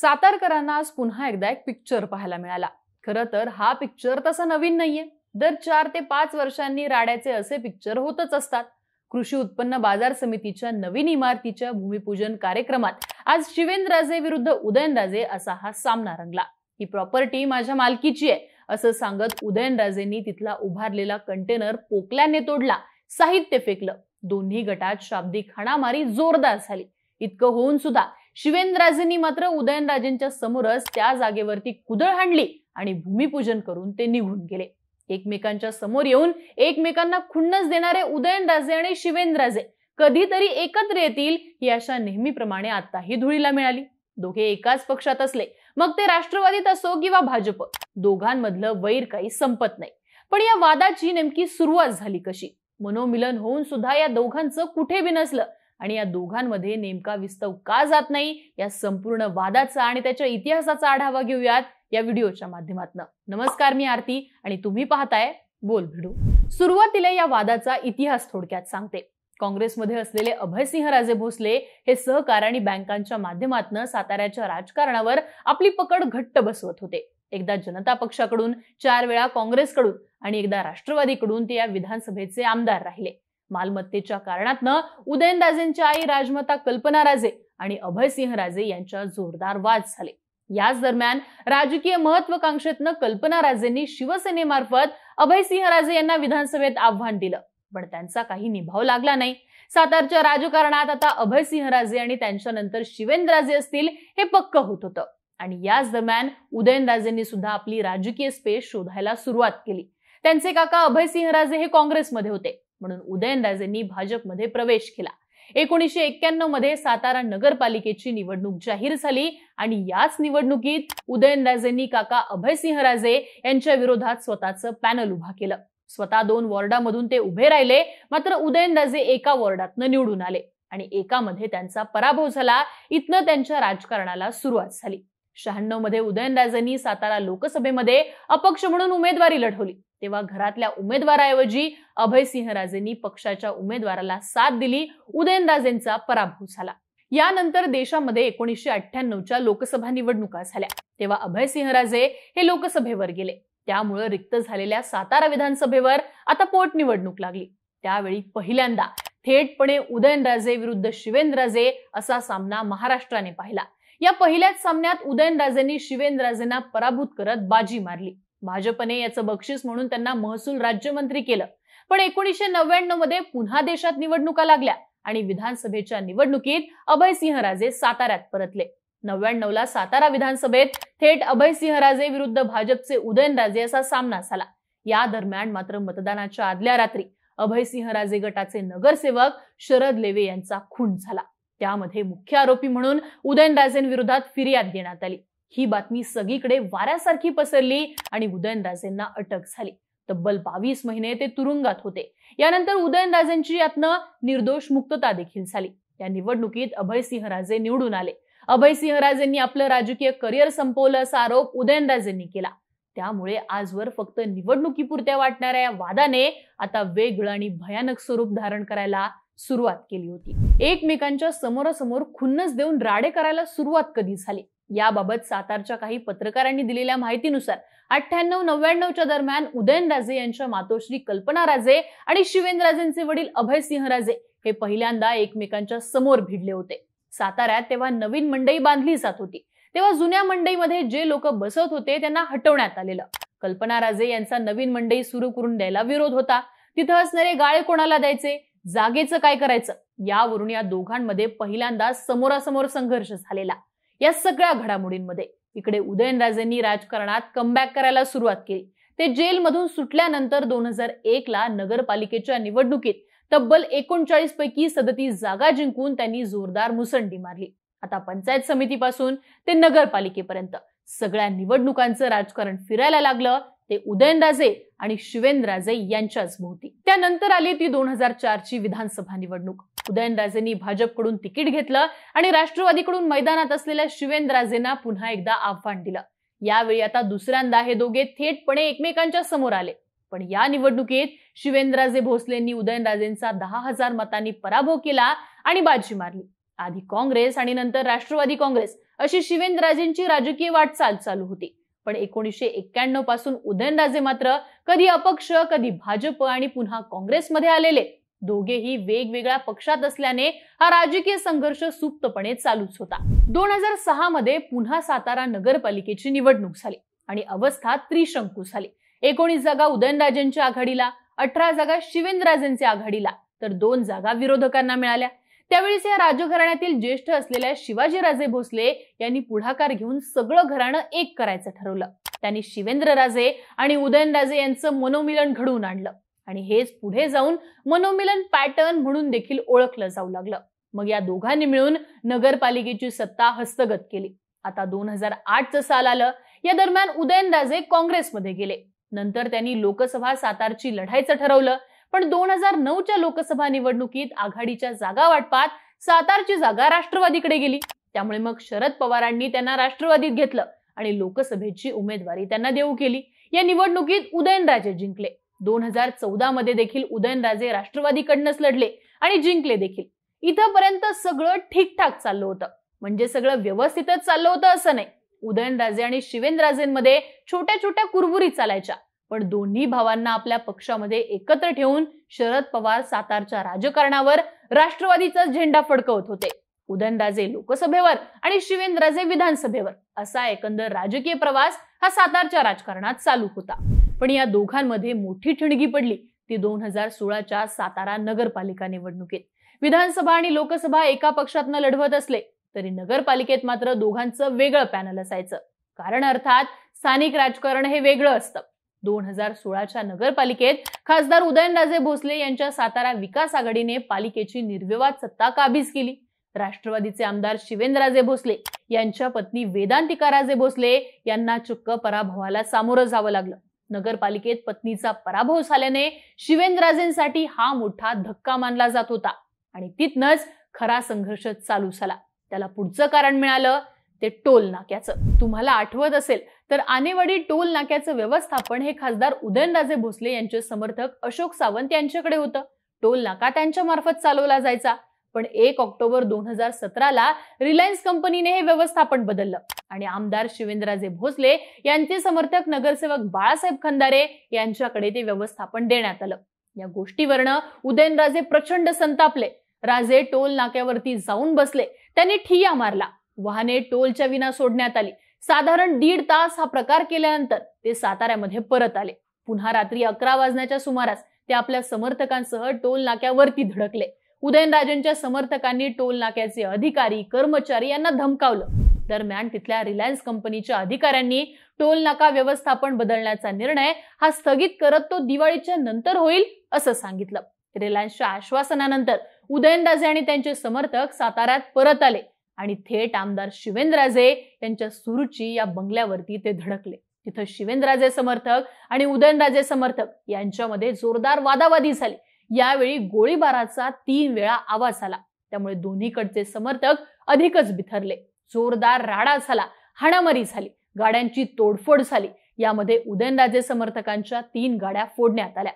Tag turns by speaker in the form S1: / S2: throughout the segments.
S1: सातारकरांना आज पुन्हा एकदा एक पिक्चर पाहायला मिळाला खरं तर हा पिक्चर तसा नवीन नाहीये दर चार ते पाच वर्षांनी राड्याचे असे पिक्चर होतच असतात कृषी उत्पन्न बाजार समितीच्या नवीन इमारतीच्या भूमिपूजन कार्यक्रमात आज शिवेंद्रराजे विरुद्ध उदयनराजे असा हा सामना रंगला ही प्रॉपर्टी माझ्या मालकीची आहे असं सांगत उदयनराजेंनी तिथला उभारलेला कंटेनर पोकल्याने तोडला साहित्य फेकलं दोन्ही गटात शाब्दिक हाणामारी जोरदार झाली इतकं होऊन सुद्धा शिवेंद्रराजेंनी मात्र उदयनराजेंच्या समोरच त्या जागेवरती कुदळ हाणली आणि भूमिपूजन करून ते निघून गेले एकमेकांच्या समोर येऊन एकमेकांना खुन्नस देणारे उदयनराजे आणि शिवेंद्रराजे कधीतरी एकत्र येतील ही अशा नेहमीप्रमाणे आताही धुळीला मिळाली दोघे एकाच पक्षात असले मग ते राष्ट्रवादीत असो किंवा भाजप दोघांमधलं वैर काही संपत नाही पण या वादाची नेमकी सुरुवात झाली कशी मनोमिलन होऊन सुद्धा या दोघांचं कुठे बी नसलं आणि या दोघांमध्ये नेमका विस्तव का जात नाही या संपूर्ण वादाचा आणि त्याच्या इतिहासाचा आढावा घेऊयात या व्हिडिओच्या माध्यमातून नमस्कार मी आरती आणि तुम्ही पाहताय बोल भिडू सुरुवातीला या वादाचा इतिहास थोडक्यात सांगते काँग्रेसमध्ये असलेले अभयसिंह राजे भोसले हे सहकार आणि बँकांच्या माध्यमातून साताऱ्याच्या राजकारणावर आपली पकड घट्ट बसवत होते एकदा जनता पक्षाकडून चार वेळा काँग्रेसकडून आणि एकदा राष्ट्रवादीकडून ते या विधानसभेचे आमदार राहिले मालमत्तेच्या कारणातनं उदयनराजेंच्या आई राजमाता कल्पना राजे आणि अभयसिंह राजे यांच्या जोरदार वाद झाले याच दरम्यान राजकीय महत्वाकांक्षेतनं कल्पना राजेंनी शिवसेनेमार्फत अभयसिंह राजे यांना विधानसभेत आव्हान दिलं पण त्यांचा काही निभाव लागला नाही सातारच्या राजकारणात आता अभयसिंह राजे आणि त्यांच्यानंतर शिवेंद्रराजे असतील हे पक्क होत होतं आणि याच दरम्यान उदयनराजेंनी सुद्धा आपली राजकीय स्पेस शोधायला सुरुवात केली त्यांचे काका अभयसिंह राजे हे काँग्रेसमध्ये होते म्हणून उदयनराजेंनी भाजपमध्ये प्रवेश केला एकोणीसशे एक्क्याण्णव मध्ये सातारा नगरपालिकेची निवडणूक जाहीर झाली आणि याच निवडणुकीत उदयनराजेंनी काका अभयसिंहराजे यांच्या विरोधात स्वतःचं पॅनल उभा केलं स्वतः दोन वॉर्डामधून ते उभे राहिले मात्र उदयनराजे एका वॉर्डातनं निवडून आले आणि एकामध्ये त्यांचा पराभव झाला इथनं त्यांच्या राजकारणाला सुरुवात झाली शहाण्णव मध्ये उदयनराजेंनी सातारा लोकसभेमध्ये अपक्ष म्हणून उमेदवारी लढवली तेव्हा घरातल्या उमेदवाराऐवजी अभयसिंहराजेंनी पक्षाच्या उमेदवाराला साथ दिली उदयनराजेंचा पराभव झाला यानंतर देशामध्ये एकोणीसशे अठ्ठ्याण्णवच्या लोकसभा निवडणुका झाल्या तेव्हा अभयसिंहराजे हे लोकसभेवर गेले त्यामुळे रिक्त झालेल्या सातारा विधानसभेवर आता पोटनिवडणूक लागली त्यावेळी पहिल्यांदा थेटपणे उदयनराजे विरुद्ध शिवेंद्रराजे असा सामना महाराष्ट्राने पाहिला या पहिल्याच सामन्यात उदयनराजेंनी शिवेंद्रराजेंना पराभूत करत बाजी मारली भाजपने याचं बक्षीस म्हणून त्यांना महसूल राज्यमंत्री केलं पण एकोणीसशे नव्याण्णव मध्ये पुन्हा देशात निवडणुका लागल्या आणि विधानसभेच्या निवडणुकीत राजे साताऱ्यात परतले नव्याण्णव ला सातारा विधानसभेत थेट राजे विरुद्ध भाजपचे उदयनराजे असा सामना झाला या दरम्यान मात्र मतदानाच्या आदल्या रात्री राजे गटाचे नगरसेवक शरद लेवे यांचा खून झाला त्यामध्ये मुख्य आरोपी म्हणून विरोधात फिर्याद देण्यात आली ही बातमी सगळीकडे वाऱ्यासारखी पसरली आणि उदयनराजेंना अटक झाली तब्बल बावीस महिने ते तुरुंगात होते यानंतर उदयनराजेंची यातनं निर्दोष मुक्तता देखील झाली या निवडणुकीत अभयसिंहराजे निवडून आले अभयसिंहराजेंनी आपलं राजकीय करिअर संपवलं असा आरोप उदयनराजेंनी केला त्यामुळे आजवर फक्त निवडणुकीपुरत्या वाटणाऱ्या या वादाने आता वेगळं आणि भयानक स्वरूप धारण करायला सुरुवात केली होती एकमेकांच्या समोरासमोर खुन्नस देऊन राडे करायला सुरुवात कधी झाली याबाबत सातारच्या काही पत्रकारांनी दिलेल्या माहितीनुसार अठ्ठ्याण्णव नव्याण्णवच्या दरम्यान उदयनराजे यांच्या मातोश्री कल्पना राजे आणि शिवेंद्रराजेंचे वडील अभयसिंह राजे हे पहिल्यांदा एकमेकांच्या समोर भिडले होते साताऱ्यात तेव्हा नवीन मंडई बांधली जात होती तेव्हा जुन्या मंडईमध्ये जे लोक बसत होते त्यांना हटवण्यात आलेलं कल्पना राजे यांचा नवीन मंडई सुरू करून द्यायला विरोध होता तिथं असणारे गाळे कोणाला द्यायचे जागेचं काय करायचं यावरून या दोघांमध्ये पहिल्यांदा समोरासमोर संघर्ष झालेला या सगळ्या घडामोडींमध्ये इकडे उदयनराजेंनी राजकारणात कमबॅक करायला सुरुवात केली ते जेलमधून सुटल्यानंतर दोन हजार एक ला नगरपालिकेच्या निवडणुकीत तब्बल एकोणचाळीस पैकी सदतीस जागा जिंकून त्यांनी जोरदार मुसंडी मारली आता पंचायत समितीपासून ते नगरपालिकेपर्यंत सगळ्या निवडणुकांचं राजकारण फिरायला लागलं ते उदयनराजे आणि शिवेंद्रराजे यांच्याच भोवती त्यानंतर आली ती दोन हजार चारची विधानसभा निवडणूक उदयनराजेंनी भाजपकडून तिकीट घेतलं आणि राष्ट्रवादीकडून मैदानात असलेल्या शिवेंद्रराजेंना पुन्हा एकदा आव्हान दिलं यावेळी आता दुसऱ्यांदा हे दोघे थेटपणे एकमेकांच्या समोर आले पण या निवडणुकीत शिवेंद्रराजे भोसलेंनी उदयनराजेंचा दहा हजार मतांनी पराभव केला आणि बाजी मारली आधी काँग्रेस आणि नंतर राष्ट्रवादी काँग्रेस अशी शिवेंद्रराजेंची राजकीय वाटचाल चालू होती पण एकोणीसशे एक्क्याण्णव पासून उदयनराजे मात्र कधी अपक्ष कधी भाजप आणि पुन्हा काँग्रेसमध्ये आलेले दोघेही वेगवेगळ्या पक्षात असल्याने हा राजकीय संघर्ष सुप्तपणे चालूच होता दोन हजार सहा मध्ये पुन्हा सातारा नगरपालिकेची निवडणूक झाली आणि अवस्था त्रिशंकू झाली एकोणीस जागा उदयनराजेंच्या आघाडीला अठरा जागा शिवेंद्रराजेंच्या आघाडीला तर दोन जागा विरोधकांना मिळाल्या त्यावेळेस या राजघराण्यातील ज्येष्ठ असलेल्या शिवाजीराजे भोसले यांनी पुढाकार घेऊन सगळं घराणं एक करायचं ठरवलं त्यांनी शिवेंद्रराजे आणि उदयनराजे यांचं मनोमिलन घडवून आणलं आणि हेच पुढे जाऊन मनोमिलन पॅटर्न म्हणून देखील ओळखलं जाऊ लागलं मग या दोघांनी मिळून नगरपालिकेची सत्ता हस्तगत केली आता दोन हजार आठचं साल आलं या दरम्यान उदयनराजे काँग्रेसमध्ये गेले नंतर त्यांनी लोकसभा सातारची लढायचं ठरवलं पण दोन हजार नऊच्या लोकसभा निवडणुकीत आघाडीच्या जागा वाटपात सातारची जागा राष्ट्रवादीकडे गेली त्यामुळे मग शरद पवारांनी त्यांना राष्ट्रवादीत घेतलं आणि लोकसभेची उमेदवारी त्यांना देऊ केली या निवडणुकीत उदयनराजे जिंकले दोन हजार चौदा मध्ये देखील उदयनराजे राष्ट्रवादीकडनंच लढले आणि जिंकले देखील इथंपर्यंत सगळं ठीकठाक चाललं होतं म्हणजे सगळं व्यवस्थितच चाललं होतं असं नाही उदयनराजे आणि शिवेंद्रराजेंमध्ये छोट्या छोट्या कुरबुरी चालायच्या पण दोन्ही भावांना आपल्या पक्षामध्ये एकत्र ठेवून शरद पवार सातारच्या राजकारणावर राष्ट्रवादीचा झेंडा फडकवत होते उदयनराजे लोकसभेवर आणि शिवेंद्राजे विधानसभेवर असा एकंदर राजकीय प्रवास हा सातारच्या राजकारणात चालू होता पण या दोघांमध्ये मोठी ठिणगी पडली ती दोन हजार सोळाच्या सातारा नगरपालिका निवडणुकीत विधानसभा आणि लोकसभा एका पक्षातनं लढवत असले तरी नगरपालिकेत मात्र दोघांचं वेगळं पॅनल असायचं कारण अर्थात स्थानिक राजकारण हे वेगळं असतं दोन हजार सोळाच्या नगरपालिकेत खासदार उदयनराजे भोसले यांच्या सातारा विकास आघाडीने पालिकेची निर्विवाद सत्ता काबीज केली राष्ट्रवादीचे आमदार शिवेंद्रराजे भोसले यांच्या पत्नी वेदांतिका राजे भोसले यांना चुक्क पराभवाला सामोरं जावं लागलं नगरपालिकेत पत्नीचा पराभव झाल्याने शिवेंद्रराजेंसाठी हा मोठा धक्का मानला जात होता आणि तिथनच खरा संघर्ष चालू झाला त्याला पुढचं कारण मिळालं ते टोल नाक्याचं तुम्हाला आठवत असेल तर आनेवाडी टोल नाक्याचं व्यवस्थापन हे खासदार उदयनराजे भोसले यांचे समर्थक अशोक सावंत यांच्याकडे होतं टोल नाका त्यांच्या मार्फत चालवला जायचा पण एक ऑक्टोबर दोन हजार सतराला रिलायन्स कंपनीने हे व्यवस्थापन बदललं आणि आमदार शिवेंद्रराजे भोसले यांचे समर्थक नगरसेवक बाळासाहेब खंदारे यांच्याकडे ते व्यवस्थापन देण्यात आलं या गोष्टीवरनं उदयनराजे प्रचंड संतापले राजे टोल नाक्यावरती जाऊन बसले त्यांनी ठिया मारला वाहने टोलच्या विना सोडण्यात आली साधारण दीड तास हा प्रकार केल्यानंतर ते साताऱ्यामध्ये परत आले पुन्हा रात्री अकरा वाजण्याच्या सुमारास ते आपल्या समर्थकांसह टोल नाक्यावरती धडकले उदयनराजेंच्या समर्थकांनी टोल नाक्याचे अधिकारी कर्मचारी यांना धमकावलं दरम्यान तिथल्या रिलायन्स कंपनीच्या अधिकाऱ्यांनी टोल नाका व्यवस्थापन बदलण्याचा निर्णय हा स्थगित करत तो दिवाळीच्या नंतर होईल असं सांगितलं रिलायन्सच्या आश्वासनानंतर उदयनराजे आणि त्यांचे समर्थक साताऱ्यात परत आले आणि थेट आमदार शिवेंद्रराजे यांच्या सुरूची या बंगल्यावरती ते धडकले तिथं शिवेंद्रराजे समर्थक आणि उदयनराजे समर्थक यांच्यामध्ये जोरदार वादावादी झाली यावेळी गोळीबाराचा तीन वेळा आवाज आला त्यामुळे दोन्हीकडचे समर्थक अधिकच बिथरले जोरदार राडा झाला हाणामारी झाली गाड्यांची तोडफोड झाली यामध्ये उदयनराजे समर्थकांच्या तीन गाड्या फोडण्यात आल्या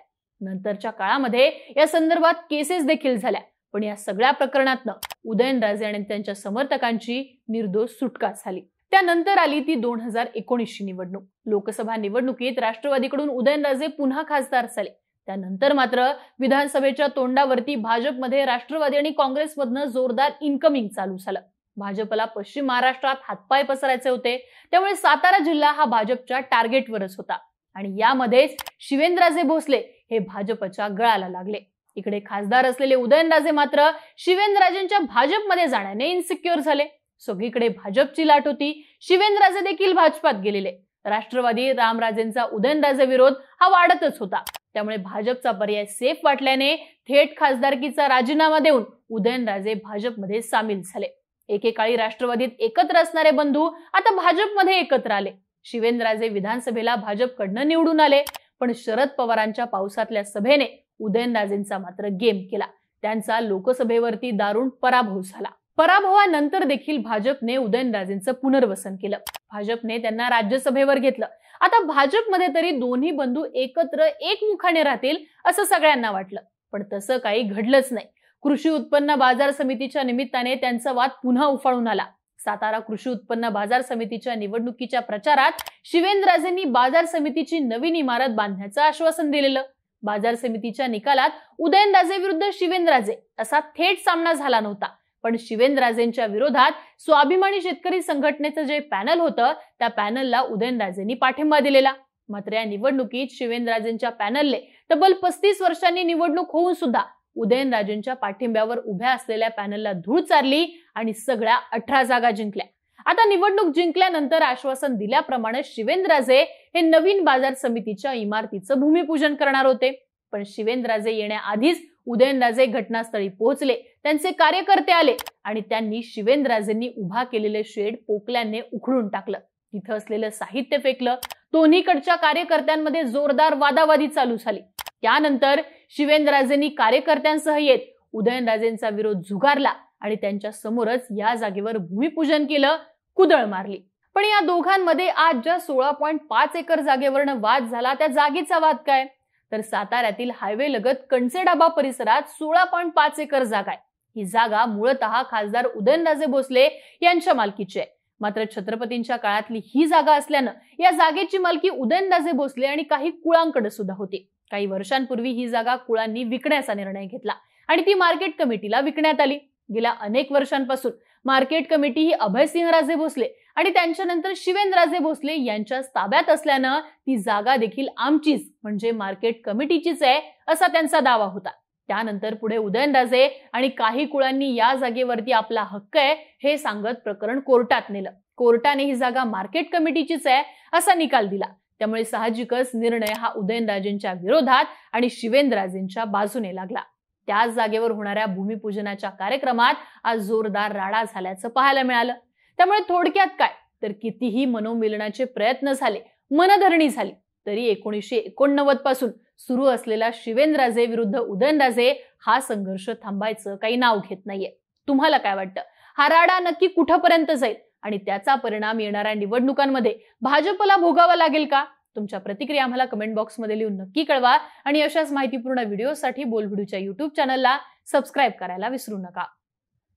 S1: नंतरच्या काळामध्ये या संदर्भात केसेस देखील झाल्या पण या सगळ्या प्रकरणातनं उदयनराजे आणि त्यांच्या समर्थकांची निर्दोष सुटका झाली त्यानंतर आली ती दोन हजार एकोणीसची निवडणूक लोकसभा निवडणुकीत राष्ट्रवादीकडून उदयनराजे पुन्हा खासदार झाले त्यानंतर मात्र विधानसभेच्या तोंडावरती भाजपमध्ये राष्ट्रवादी आणि काँग्रेसमधनं जोरदार इन्कमिंग चालू झालं भाजपला पश्चिम महाराष्ट्रात हातपाय पसरायचे होते त्यामुळे सातारा जिल्हा हा भाजपच्या टार्गेटवरच होता आणि यामध्येच शिवेंद्राजे भोसले हे भाजपच्या गळाला लागले इकडे खासदार असलेले उदयनराजे मात्र शिवेंद्रराजेंच्या भाजपमध्ये जाण्याने इन्सिक्युअर झाले सगळीकडे भाजपची लाट होती शिवेंद्रराजे देखील भाजपात गेलेले राष्ट्रवादी रामराजेंचा उदयनराजे विरोध हा वाढतच होता त्यामुळे भाजपचा पर्याय सेफ वाटल्याने थेट खासदारकीचा राजीनामा देऊन उदयनराजे भाजपमध्ये सामील झाले एकेकाळी राष्ट्रवादीत एकत्र असणारे बंधू आता भाजपमध्ये एकत्र आले शिवेंद्रराजे विधानसभेला भाजपकडनं निवडून आले पण शरद पवारांच्या पावसातल्या सभेने उदयनराजेंचा मात्र गेम केला त्यांचा लोकसभेवरती दारुण पराभव झाला पराभवानंतर देखील भाजपने उदयनराजेंचं पुनर्वसन केलं भाजपने त्यांना राज्यसभेवर घेतलं आता भाजपमध्ये तरी दोन्ही बंधू एकत्र एकमुखाने राहतील असं सगळ्यांना वाटलं पण तसं काही घडलंच नाही कृषी उत्पन्न बाजार समितीच्या निमित्ताने त्यांचा वाद पुन्हा उफाळून आला सातारा कृषी उत्पन्न बाजार समितीच्या निवडणुकीच्या प्रचारात शिवेंद्रराजेंनी बाजार समितीची नवीन इमारत बांधण्याचं आश्वासन दिलेलं बाजार समितीच्या निकालात उदयनराजे विरुद्ध शिवेंद्रराजे असा थेट सामना झाला नव्हता पण शिवेंद्रराजेंच्या विरोधात स्वाभिमानी शेतकरी संघटनेचं जे पॅनल होतं त्या पॅनलला उदयनराजेंनी पाठिंबा दिलेला मात्र या निवडणुकीत शिवेंद्रराजेंच्या पॅनलने तब्बल पस्तीस वर्षांनी निवडणूक होऊन सुद्धा उदयनराजेंच्या पाठिंब्यावर उभ्या असलेल्या पॅनलला धूळ चारली आणि सगळ्या अठरा जागा जिंकल्या आता निवडणूक जिंकल्यानंतर आश्वासन दिल्याप्रमाणे शिवेंद्राजे हे नवीन बाजार समितीच्या इमारतीचं भूमिपूजन करणार होते पण शिवेंद्राजे येण्याआधीच उदयनराजे घटनास्थळी पोहोचले त्यांचे कार्यकर्ते आले आणि त्यांनी शिवेंद्राजेंनी उभा केलेले शेड पोकल्याने उखडून टाकलं तिथं असलेलं साहित्य फेकलं दोन्हीकडच्या कार्यकर्त्यांमध्ये जोरदार वादावादी चालू झाली त्यानंतर शिवेंद्रराजेंनी कार्यकर्त्यांसह येत उदयनराजेंचा विरोध झुगारला आणि त्यांच्या समोरच या जागेवर भूमिपूजन केलं कुदळ मारली पण या दोघांमध्ये आज ज्या सोळा पॉईंट पाच एकर जागेवरनं वाद झाला त्या जागेचा वाद काय तर साताऱ्यातील हायवे लगत कणसेडाबा परिसरात सोळा पॉईंट पाच एकर जागा आहे ही जागा मुळत खासदार उदयनराजे भोसले यांच्या मालकीची आहे मात्र छत्रपतींच्या काळातली ही जागा असल्यानं या जागेची मालकी उदयनराजे भोसले आणि काही कुळांकडे सुद्धा होती काही वर्षांपूर्वी ही जागा कुळांनी विकण्याचा निर्णय घेतला आणि ती मार्केट कमिटीला विकण्यात आली गेल्या अनेक वर्षांपासून मार्केट कमिटी ही अभयसिंहराजे भोसले आणि त्यांच्यानंतर शिवेंद्रराजे भोसले यांच्या ताब्यात असल्यानं ती जागा देखील आमचीच म्हणजे मार्केट कमिटीचीच आहे असा त्यांचा दावा होता त्यानंतर पुढे उदयनराजे आणि काही कुळांनी या जागेवरती आपला हक्क आहे हे सांगत प्रकरण कोर्टात नेलं कोर्टाने ही जागा मार्केट कमिटीचीच आहे असा निकाल दिला त्यामुळे साहजिकच निर्णय हा उदयनराजेंच्या विरोधात आणि शिवेंद्रराजेंच्या बाजूने लागला त्याच जागेवर होणाऱ्या भूमिपूजनाच्या कार्यक्रमात आज जोरदार राडा झाल्याचं पाहायला मिळालं त्यामुळे थोडक्यात काय तर कितीही मनोमिलनाचे प्रयत्न झाले मनधरणी झाली तरी एकोणीसशे एकोणनव्वद पासून सुरू असलेला शिवेनराजे विरुद्ध उदयनराजे हा संघर्ष थांबायचं काही नाव घेत नाहीये तुम्हाला काय वाटतं हा राडा नक्की कुठपर्यंत जाईल आणि त्याचा परिणाम येणाऱ्या निवडणुकांमध्ये भाजपला भोगावा लागेल का तुमच्या प्रतिक्रिया आम्हाला कमेंट बॉक्समध्ये लिहून नक्की कळवा आणि अशाच माहितीपूर्ण व्हिडिओसाठी बोलभिडूच्या युट्यूब चॅनलला सबस्क्राईब करायला विसरू नका